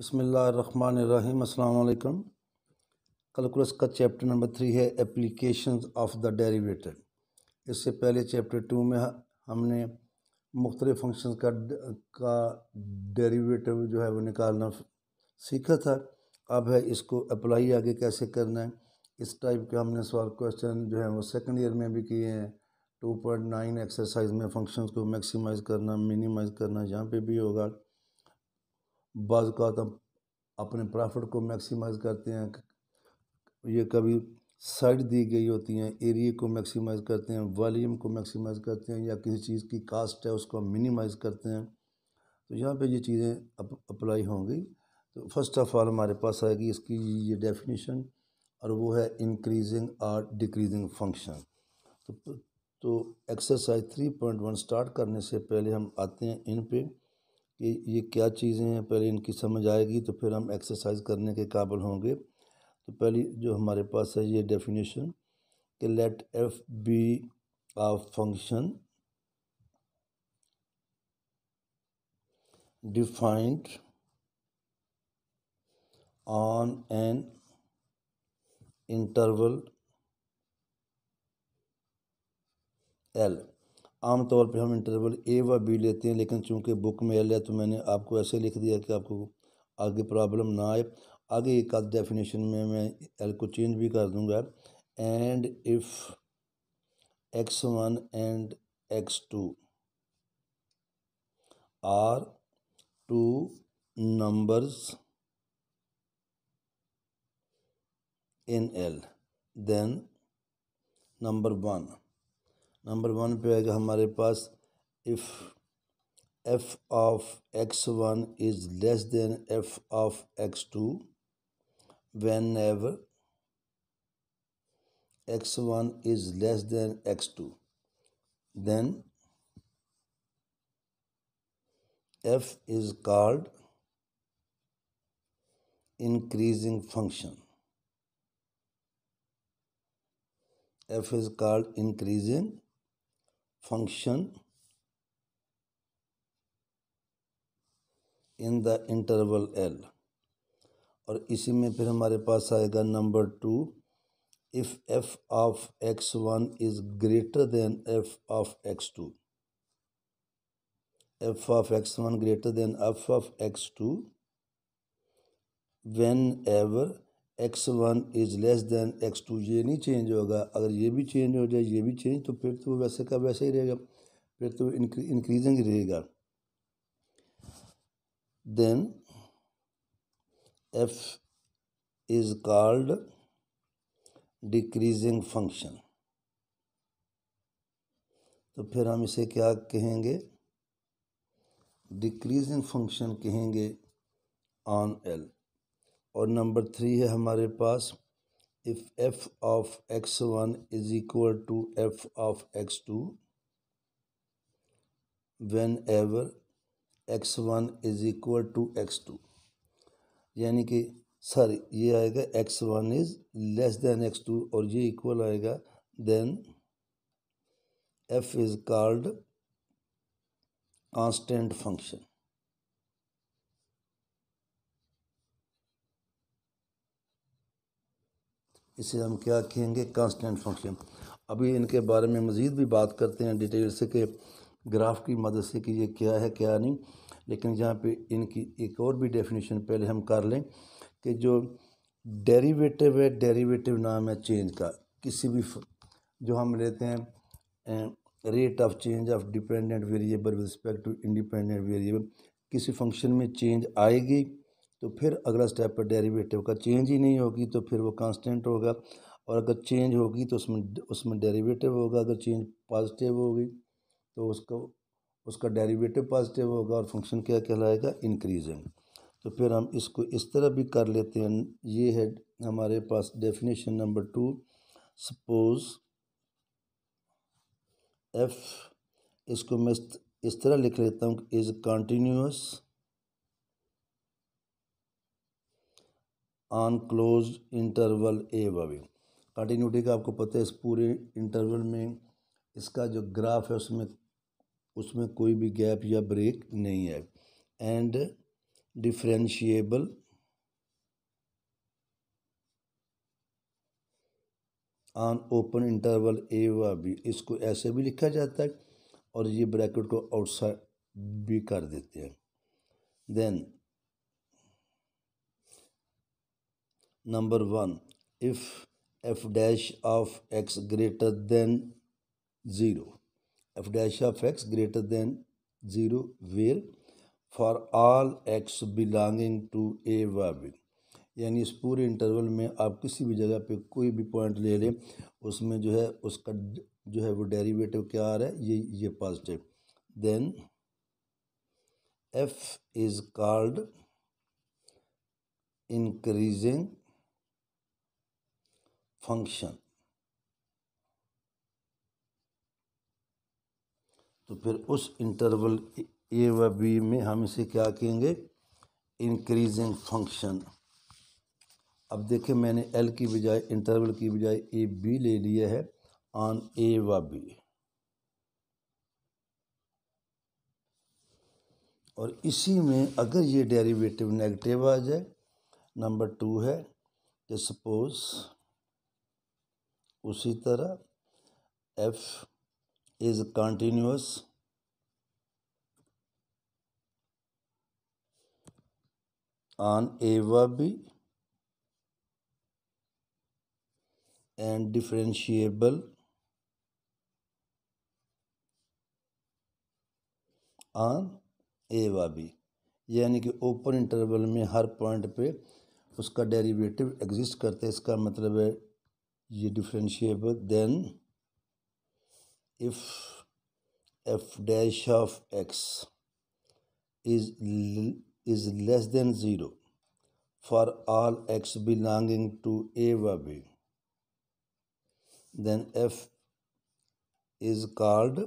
बसमीम् अल्लाम कलकुलस का chapter number three है एप्लीकेशन ऑफ द डेरिवेटिव इससे पहले चैप्टर टू में हमने मुख्तलिफ़ फंक्शन का का डेरिवेटिव जो है वो निकालना सीखा था अब है इसको अप्लाई आगे कैसे करना है इस टाइप के हमने सवाल क्वेश्चन जो है वो सेकंड ईयर में भी किए हैं टू पॉइंट नाइन एक्सरसाइज में फंक्शंस को मैक्सिमाइज करना मिनिमाइज करना यहाँ पे भी होगा बाज़ात हम अपने प्रॉफिट को मैक्सिमाइज़ करते हैं ये कभी साइड दी गई होती हैं एरिए को मैक्सिमाइज़ करते हैं वॉल्यूम को मैक्सिमाइज़ करते हैं या किसी चीज़ की कास्ट है उसको हम मिनिमाइज़ करते हैं तो यहाँ पे ये चीज़ें अप, अप्लाई होंगी तो फर्स्ट ऑफ़ ऑल हमारे पास आएगी इसकी ये डेफिनेशन और वो है इंक्रीजिंग और डिक्रीजिंग फंक्शन तो तो exercise three point one start करने से पहले हम आते हैं इन पर ये ये क्या चीज़ें हैं पहले इनकी समझ आएगी तो फिर हम एक्सरसाइज करने के काबिल होंगे तो पहली जो हमारे पास है ये डेफिनेशन कि let f be a function defined on an interval L आमतौर पे हम इंटरवल ए व बी लेते हैं लेकिन चूंकि बुक में एल है तो मैंने आपको ऐसे लिख दिया कि आपको आगे प्रॉब्लम ना आए आगे एक आध डेफिनेशन में मैं एल को चेंज भी कर दूंगा and if x one and x two are two numbers in L then number one number one पे आएगा हमारे पास if f of x one is less than f of x two whenever x one is less than x two then f is called increasing function f is called increasing function in the interval L और इसी में फिर हमारे पास आएगा number to if f of x one is greater than f of x two f of x one greater than f of x two whenever x one is less than x two ये नहीं change होगा अगर ये भी change हो जाए ये भी चेंज तो फिर तो वैसे का वैसे ही रहेगा फिर तो इंक्रीजिंग ही रहेगा then f is called decreasing function तो फिर हम इसे क्या कहेंगे डिक्रीजिंग फंक्शन कहेंगे ऑन एल और नंबर थ्री है हमारे पास if f of x one is equal to f of x two whenever x one is equal to x two यानी कि सॉरी ये आएगा x one is less than x two और ये equal आएगा then f is called constant function इसे हम क्या कहेंगे कांस्टेंट फंक्शन अभी इनके बारे में मज़ीद भी बात करते हैं डिटेल से कि ग्राफ की मदद से कि ये क्या है क्या नहीं लेकिन जहाँ पे इनकी एक और भी डेफिनेशन पहले हम कर लें कि जो डेरिवेटिव है डेरिवेटिव नाम है चेंज का किसी भी जो हम लेते हैं rate of change of dependent variable respect to independent variable किसी फंक्शन में चेंज आएगी तो फिर अगला स्टेप पर डेरिवेटिव का चेंज ही नहीं होगी तो फिर वो कांस्टेंट होगा और अगर चेंज होगी तो उसमें उसमें डेरिवेटिव होगा अगर चेंज पॉजिटिव होगी तो उसको उसका डेरिवेटिव पॉजिटिव होगा और फंक्शन क्या कहलाएगा इंक्रीजिंग तो फिर हम इसको इस तरह भी कर लेते हैं ये है हमारे पास definition number two suppose f इसको मैं इस तरह लिख लेता हूँ is continuous on close interval a वावे कंटिन्यूटी का आपको पता है इस पूरे इंटरवल में इसका जो ग्राफ है उसमें उसमें कोई भी गैप या ब्रेक नहीं है and differentiable on open interval a व इसको ऐसे भी लिखा जाता है और ये ब्रैकेट को आउटसाइड भी कर देते हैं then number 1 if f dash of x greater than 0 f dash of x greater than 0 where for all x belonging to a वाबिंग यानी इस पूरे इंटरवल में आप किसी भी जगह पे कोई भी पॉइंट ले लें उसमें जो है उसका जो है वो डेरिवेटिव क्या आ रहा है ये ये positive then f is called increasing function तो फिर उस इंटरवल ए व बी में हम इसे क्या कहेंगे इंक्रीजिंग फंक्शन अब देखें मैंने एल की बजाय इंटरवल की बजाय ए बी ले लिया है ऑन ए व बी और इसी में अगर ये डेरिवेटिव नेगेटिव आ जाए नंबर टू है कि सपोज़ उसी तरह f is continuous on a व b and differentiable on a व बी यानी कि ओपन इंटरवल में हर पॉइंट पे उसका डेरिवेटिव एग्जिस्ट करते है इसका मतलब है ये differentiable then if f dash of x is is less than zero for all x belonging to a व b then f is called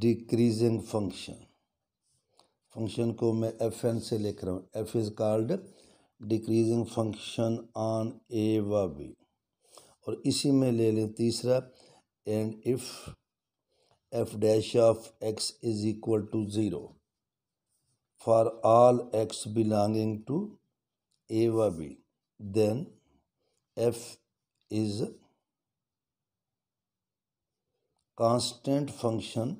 decreasing function function को मैं एफ एन से लिख रहा हूँ f is called decreasing function on a व b और इसी में ले लें तीसरा and if f dash of x is equal to zero for all x belonging to a व b then f is constant function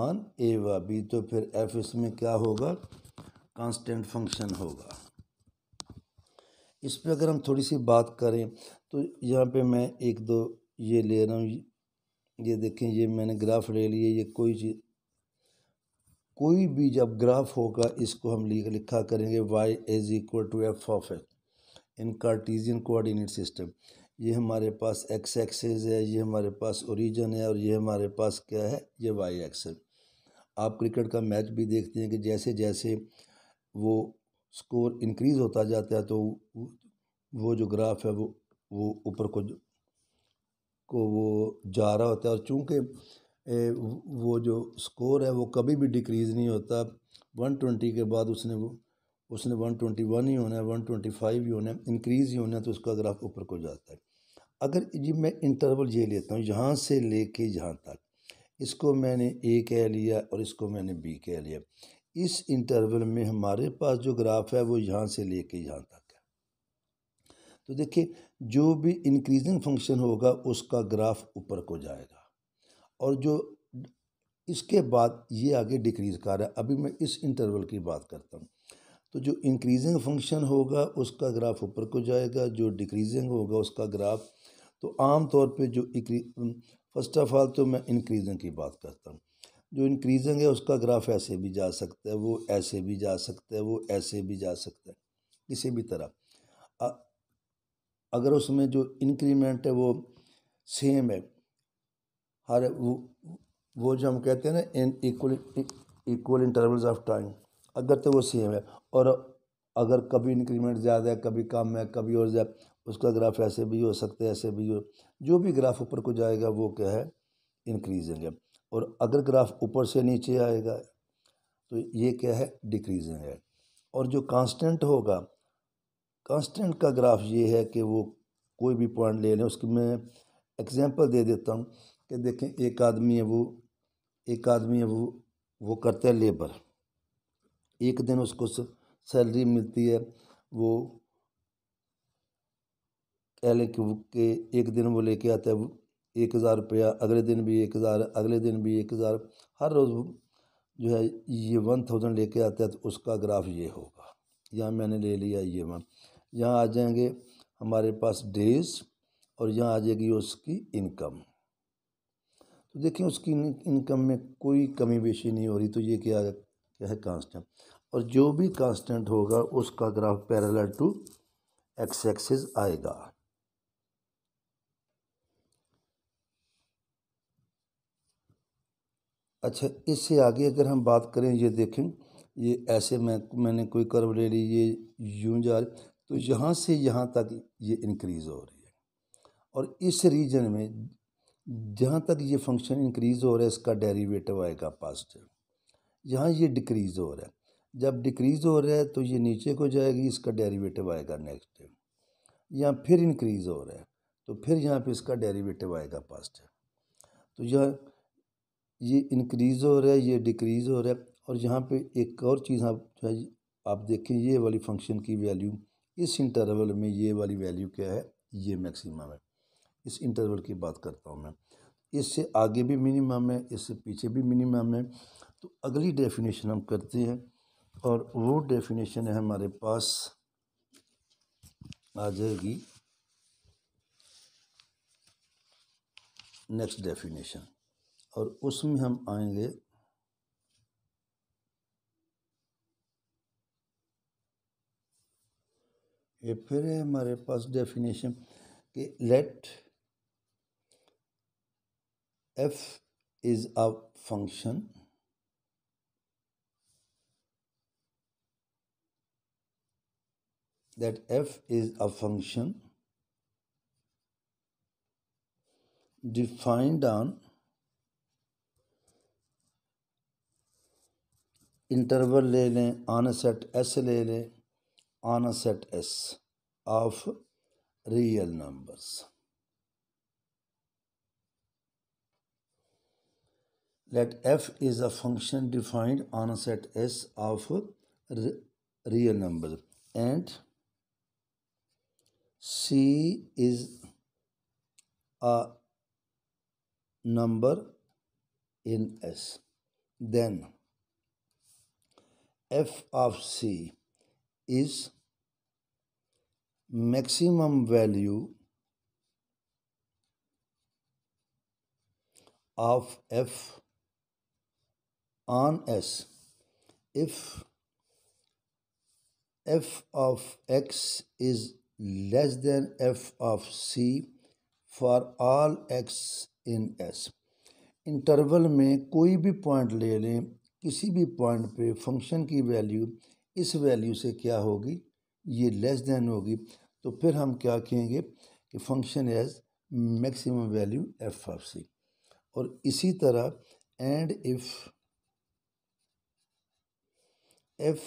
on a व b तो फिर एफ इसमें क्या होगा कांस्टेंट फंक्शन होगा इस पर अगर हम थोड़ी सी बात करें तो यहाँ पे मैं एक दो ये ले रहा हूँ ये देखें ये मैंने ग्राफ ले लिए ये कोई चीज़ कोई भी जब ग्राफ होगा इसको हम लिखा करेंगे y is equal to f of x in Cartesian coordinate system ये हमारे पास एक्स एक्सेज है ये हमारे पास ओरिजन है और ये हमारे पास क्या है ये वाई एक्सेज आप क्रिकेट का मैच भी देखते हैं कि जैसे जैसे वो स्कोर इंक्रीज़ होता जाता है तो वो जो ग्राफ है वो वो ऊपर को को वो जा रहा होता है और चूँकि वो जो स्कोर है वो कभी भी डिक्रीज़ नहीं होता वन ट्वेंटी के बाद उसने वो उसने वन ट्वेंटी वन ही होना है वन ट्वेंटी फाइव ही होना है इंक्रीज़ ही होना है तो उसका ग्राफ ऊपर को जाता है अगर जी मैं इंटरवल ये लेता हूँ यहाँ से ले कर यहाँ तक इसको मैंने ए कह लिया और इसको मैंने बी कह लिया इस इंटरवल में हमारे पास जो ग्राफ है वो यहाँ से ले कर यहाँ तक है तो देखिए जो भी इंक्रीजिंग फंक्शन होगा उसका ग्राफ ऊपर को जाएगा और जो इसके बाद ये आगे डिक्रीज़ कर रहा है अभी मैं इस इंटरवल की बात करता हूँ तो जो इंक्रीजिंग फंक्शन होगा उसका ग्राफ ऊपर को जाएगा जो डिक्रीजिंग होगा उसका ग्राफ तो आम तौर पे जो फर्स्ट ऑफ ऑल तो मैं इंक्रीजिंग की बात करता हूँ जो इंक्रीजिंग है उसका ग्राफ ऐसे भी जा सकता है वो ऐसे भी जा सकता है वो ऐसे भी जा सकता है किसी भी तरह अगर उसमें जो इंक्रीमेंट है वो सेम है हर वो वो जो हम कहते हैं ना in equal equal intervals of time अगर तो वो सेम है और अगर कभी इंक्रीमेंट ज़्यादा है कभी कम है कभी और ज़्यादा उसका ग्राफ ऐसे भी हो सकता है ऐसे भी हो जो भी ग्राफ ऊपर को जाएगा वो क्या है इंक्रीजिंग है और अगर ग्राफ ऊपर से नीचे आएगा तो ये क्या है डिक्रीजिंग है और जो कांस्टेंट होगा कांस्टेंट का ग्राफ ये है कि वो कोई भी पॉइंट ले लें उसकी मैं एग्जांपल दे देता हूँ कि देखें एक आदमी है वो एक आदमी है वो वो करता है लेबर एक दिन उसको सैलरी मिलती है वो एल लें के एक दिन वो लेके आता है एक हज़ार रुपया अगले दिन भी एक हज़ार अगले दिन भी एक हज़ार हर रोज़ जो है ये वन थाउजेंड लेके आता है तो उसका ग्राफ ये होगा यहाँ मैंने ले लिया ये वन यहाँ आ जाएंगे हमारे पास डेज और यहाँ आ जाएगी उसकी इनकम तो देखिए उसकी इनकम में कोई कमी बेशी नहीं हो रही तो ये क्या क्या है कांस्टेंट और जो भी कांस्टेंट होगा उसका graph parallel to x axis आएगा अच्छा इससे आगे अगर हम बात करें ये देखें ये ऐसे मैं मैंने कोई कर्व ले ली ये यूं जा रही तो यहाँ से यहाँ तक ये इंक्रीज़ हो रही है और इस रीजन में जहाँ तक ये फंक्शन इंक्रीज़ हो रहा है इसका डेरिवेटिव आएगा पॉजिटिव यहाँ ये डिक्रीज़ हो रहा है जब डिक्रीज़ हो रहा है तो ये नीचे को जाएगी इसका डेरिवेटिव आएगा नेगेटिव यहाँ फिर इंक्रीज़ हो रहा है तो फिर यहाँ पे इसका डेरिवेटिव आएगा पॉजिटिव तो यह ये इनक्रीज़ हो रहा है ये डिक्रीज़ हो रहा है और यहाँ पे एक और चीज़ आप जो है आप देखें ये वाली फंक्शन की वैल्यू इस इंटरवल में ये वाली वैल्यू क्या है ये मैक्सिमम है इस इंटरवल की बात करता हूँ मैं इससे आगे भी मिनिमम है इससे पीछे भी मिनिमम है तो अगली डेफिनेशन हम करते हैं और वो डेफिनेशन है हमारे पास आ जाएगी नेक्स्ट डेफिनेशन और उसमें हम आएंगे ये फिर है हमारे पास डेफिनेशन कि let f is a function that f is a function defined on Interval, ले on a set एस ले लें on set s of real numbers let f is a function defined on a set s of real number and c is a number in s then f of c is maximum value of f on s if f of x is less than f of c for all x in s interval में कोई भी point ले लें किसी भी point पे function की value इस वैल्यू से क्या होगी ये लेस देन होगी तो फिर हम क्या कहेंगे कि function as maximum value f of c और इसी तरह and if f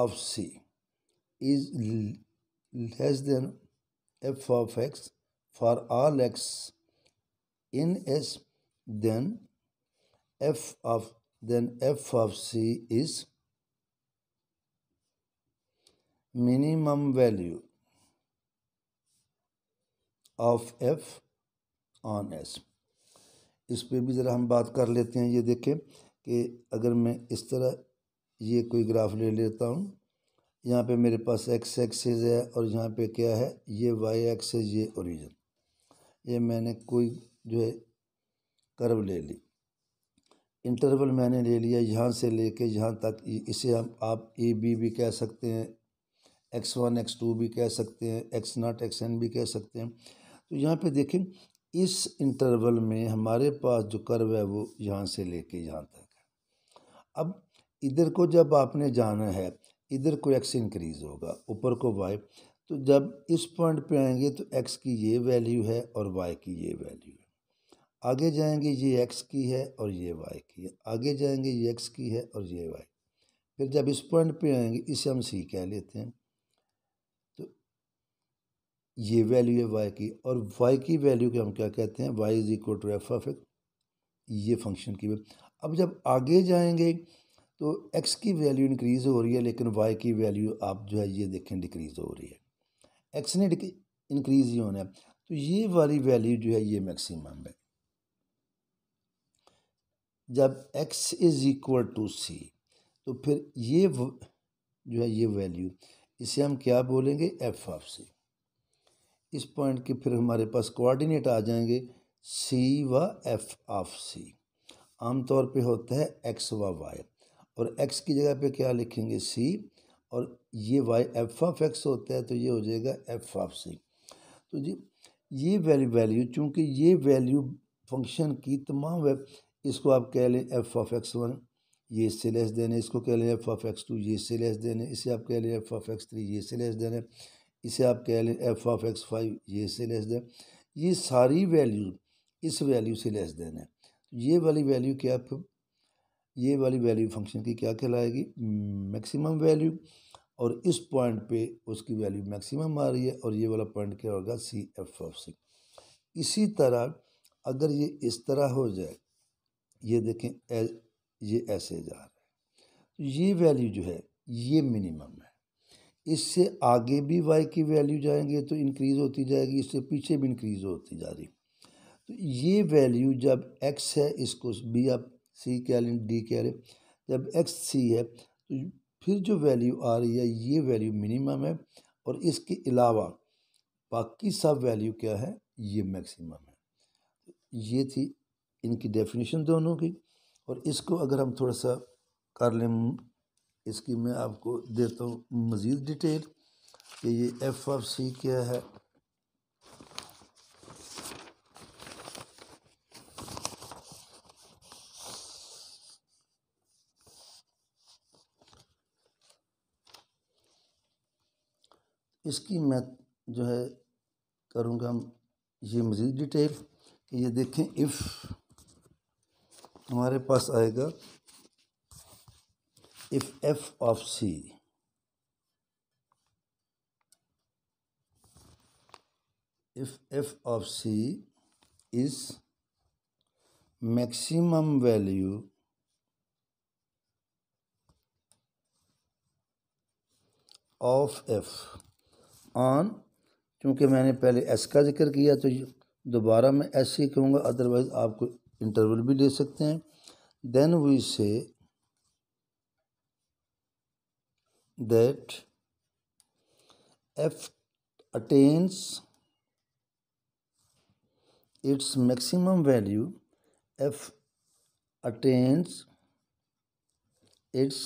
of c is less than f of x for all x in s then f of then f of c is minimum value of f on s इस पे भी ज़रा हम बात कर लेते हैं ये देखें कि अगर मैं इस तरह ये कोई ग्राफ ले लेता हूँ यहाँ पे मेरे पास एक्स एक्सेज है और यहाँ पे क्या है ये वाई एक्सेज़ ये ओरिजिन ये मैंने कोई जो है कर्व ले ली इंटरवल मैंने ले लिया यहाँ से लेके यहाँ तक इसे हम आप ए बी भी कह सकते हैं एक्स वन एक्स टू भी कह सकते हैं एक्स नाट एक्स एन भी कह सकते हैं तो यहाँ पे देखें इस इंटरवल में हमारे पास जो कर्व है वो यहाँ से लेके यहाँ तक है अब इधर को जब आपने जाना है इधर को एक्स इंक्रीज़ होगा ऊपर को वाई तो जब इस पॉइंट पे आएंगे तो एक्स की ये वैल्यू है और वाई की ये वैल्यू है आगे जाएंगे ये एक्स की है और ये वाई की है आगे जाएंगे ये एक्स की है और ये वाई फिर जब इस पॉइंट पे आएंगे इसे हम सी कह लेते हैं तो ये वैल्यू है वाई की और वाई की वैल्यू के हम क्या कहते हैं y is equal to f of ये फंक्शन की अब जब आगे जाएंगे तो एक्स की वैल्यू इंक्रीज़ हो रही है लेकिन वाई की वैल्यू आप जो है ये देखें डिक्रीज़ हो रही है एक्स ने इंक्रीज़ ही होना है तो ये वाली वैल्यू जो है ये मैक्सिमम है जब x is equal to c तो फिर ये जो है ये वैल्यू इसे हम क्या बोलेंगे एफ ऑफ सी इस पॉइंट के फिर हमारे पास कोऑर्डिनेट आ जाएंगे सी व एफ ऑफ सी तौर पे होता है एक्स व वाई और एक्स की जगह पे क्या लिखेंगे सी और ये वाई एफ ऑफ एक्स होता है तो ये हो जाएगा एफ ऑफ सी तो जी ये वैल्यू वैल्यू चूँकि ये वैल्यू फंक्शन की तमाम इसको आप कह लें एफ ऑफ एक्स वन ये इससे लेस देन है इसको कह लें एफ ऑफ एक्स टू ये इससे लेस देन है इसे आप कह लें एफ ऑफ एक्स थ्री ये इससे लेस देन है इसे आप कह लें एफ ऑफ एक्स फाइव ये इससे लेस दें ये सारी वैल्यू इस वैल्यू से लेस देन है तो ये वाली वैल्यू क्या ये वाली वैल्यू फंक्शन की क्या कहलाएगी मैक्सिमम वैल्यू और इस पॉइंट पे उसकी वैल्यू मैक्सिमम आ रही है और ये वाला पॉइंट क्या होगा सी एफ ऑफ सी इसी तरह अगर ये इस तरह हो जाए ये देखें ये ऐसे जा रहा है ये वैल्यू जो है ये मिनिमम है इससे आगे भी वाई की वैल्यू जाएंगे तो इंक्रीज़ होती जाएगी इससे पीछे भी इंक्रीज़ होती जा रही तो ये वैल्यू जब एक्स है इसको बी आप सी कह लें डी कह लें जब एक्स सी है तो फिर जो वैल्यू आ रही है ये वैल्यू मिनिमम है और इसके अलावा बाकी सब वैल्यू क्या है ये मैक्सिमम है ये थी इनकी डेफिनेशन दोनों की और इसको अगर हम थोड़ा सा कर लें इसकी मैं आपको देता हूँ मज़ीद डिटेल कि ये एफ ऑफ सी क्या है इसकी मैं जो है करूँगा ये मज़ीद डिटेल कि ये देखें इफ़ हमारे पास आएगा if f of c if f of c is maximum value of f on क्योंकि मैंने पहले एस का जिक्र किया तो दोबारा मैं एस ही कहूँगा अदरवाइज़ आपको इंटरवल भी ले सकते हैं then we say that f attains its maximum value f attains its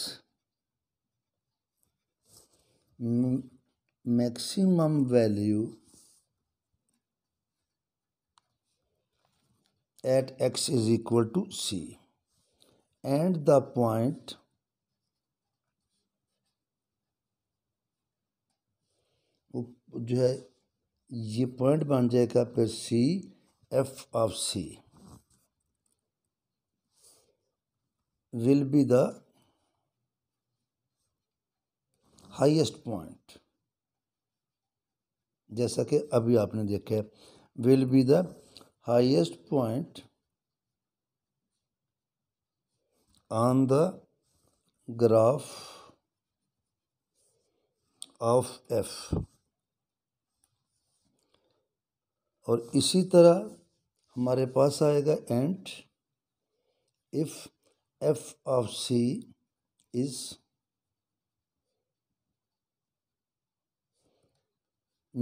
maximum value at x is equal to c and the point जो है ये पॉइंट बन जाएगा पे c f of c will be the highest point जैसा कि अभी आपने देखा है will be the highest point on the graph of f और इसी तरह हमारे पास आएगा and if f of c is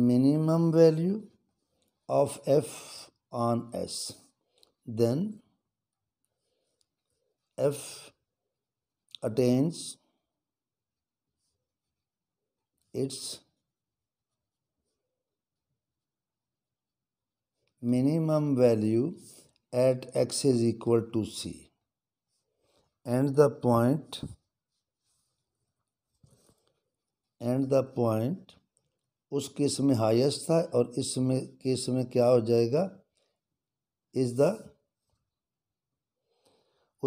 minimum value of f on S. Then F attains its minimum value at x is equal to c and the point and the point उस case में highest था और इसमें case में क्या हो जाएगा is the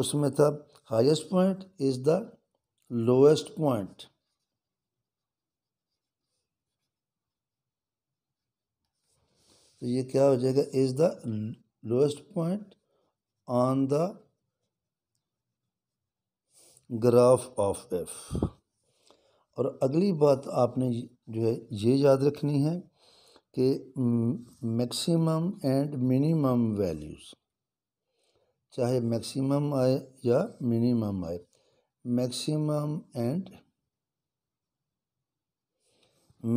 उसमें था highest point is the lowest point तो ये क्या हो जाएगा is the lowest point on the graph of f और अगली बात आपने जो है ये याद रखनी है के मैक्सिमम एंड मिनिमम वैल्यूज़ चाहे मैक्सिमम आए या मिनिमम आए maximum and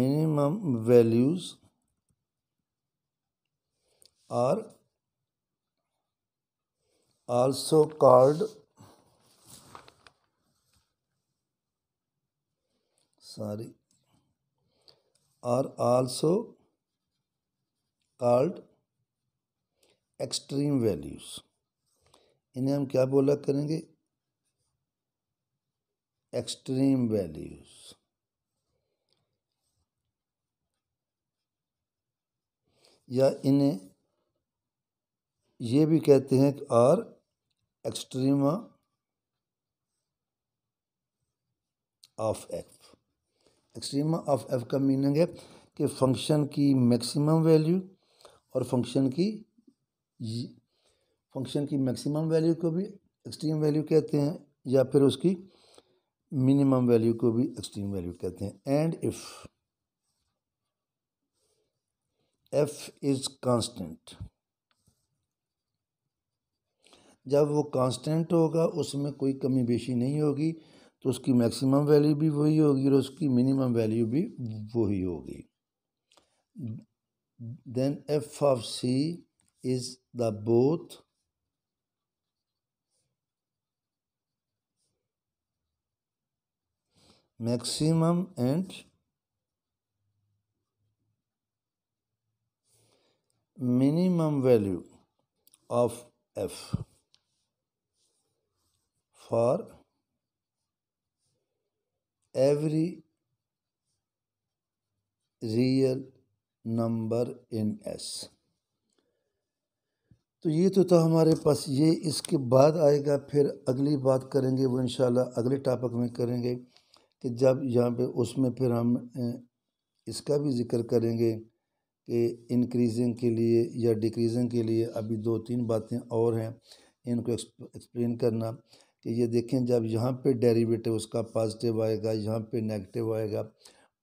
minimum values are also called sorry are also called extreme values इन्हें हम क्या बोला करेंगे एक्सट्रीम वैल्यूज़ या इन्हें ये भी कहते हैं कि are extrema of f extrema of f का मीनिंग है कि फंक्शन की मैक्सिमम वैल्यू और फंक्शन की फंक्शन की मैक्सिमम वैल्यू को भी एक्सट्रीम वैल्यू कहते हैं या फिर उसकी मिनिमम वैल्यू को भी एक्सट्रीम वैल्यू कहते हैं and if f is constant जब वो कांस्टेंट होगा उसमें कोई कमी बेशी नहीं होगी तो उसकी मैक्सिमम वैल्यू भी वही होगी और उसकी मिनिमम वैल्यू भी वही होगी then f of c is the both maximum and minimum value of f for every real number in S तो ये तो था हमारे पास ये इसके बाद आएगा फिर अगली बात करेंगे वो इन अगले टॉपिक में करेंगे कि जब यहाँ पे उसमें फिर हम इसका भी जिक्र करेंगे कि इंक्रीजिंग के लिए या डिक्रीजिंग के लिए अभी दो तीन बातें और हैं इनको एक्सप्लेन करना कि ये देखें जब यहाँ पे डेरिवेटिव उसका पॉजिटिव आएगा यहाँ पे नेगेटिव आएगा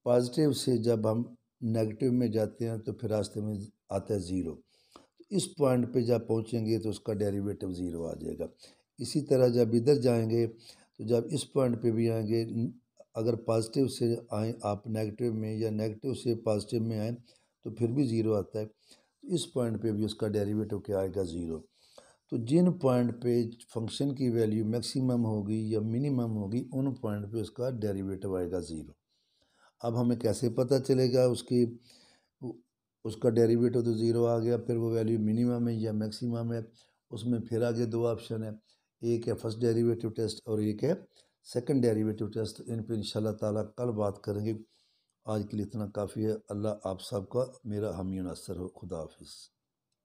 पॉजिटिव से जब हम नेगेटिव में जाते हैं तो फिर रास्ते में आता है ज़ीरो तो इस पॉइंट पे जब पहुँचेंगे तो उसका डेरिवेटिव ज़ीरो आ जाएगा इसी तरह जब इधर जाएंगे तो जब इस पॉइंट पे भी आएंगे अगर पॉजिटिव से आए आप नेगेटिव में या नेगेटिव से पॉजिटिव में आए तो फिर भी ज़ीरो आता है तो इस पॉइंट पर भी उसका डेरीवेटिव क्या आएगा ज़ीरो तो जिन पॉइंट पे फंक्शन की वैल्यू मैक्सिमम होगी या मिनिमम होगी उन पॉइंट पे उसका डेरिवेटिव आएगा ज़ीरो अब हमें कैसे पता चलेगा उसकी उसका डेरिवेटिव तो ज़ीरो आ गया फिर वो वैल्यू मिनिमम है या मैक्सिमम है उसमें फिर आगे दो ऑप्शन है एक है फर्स्ट डेरिवेटिव टेस्ट और एक है सेकंड डेरिवेटिव टेस्ट इन पर इन ताला कल बात करेंगे आज के लिए इतना काफ़ी है अल्लाह आप सबका मेरा हामी असर हो खुदा हाफिज़